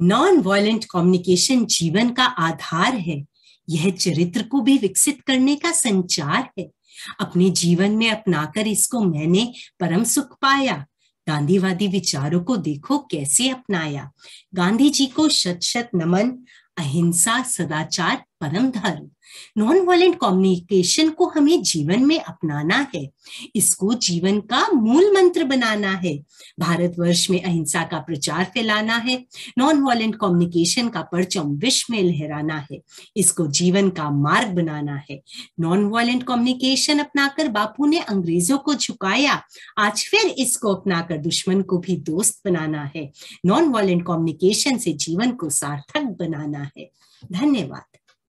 non violent communication जीवन का आधार है यह चरित्र को भी विकसित करने का संचार है अपने जीवन में अपनाकर इसको मैंने परम सुख पाया गांधीवादी विचारों को देखो कैसे अपनाया गांधी जी को शत शत नमन अहिंसा सदाचार परम धर्म नॉन वायलेंट कम्युनिकेशन को हमें जीवन में अपनाना है इसको जीवन का मूल मंत्र बनाना है भारतवर्ष में अहिंसा का प्रचार फैलाना है नॉन वायलेंट कम्युनिकेशन का परचम विश्व में लहराना है इसको जीवन का मार्ग बनाना है नॉन वायलेंट कम्युनिकेशन अपनाकर बापू ने अंग्रेजों को झुकाया आज फिर इसको अपनाकर दुश्मन को भी दोस्त बनाना है नॉन वायलेंट कम्युनिकेशन से जीवन को सार्थक बनाना है धन्यवाद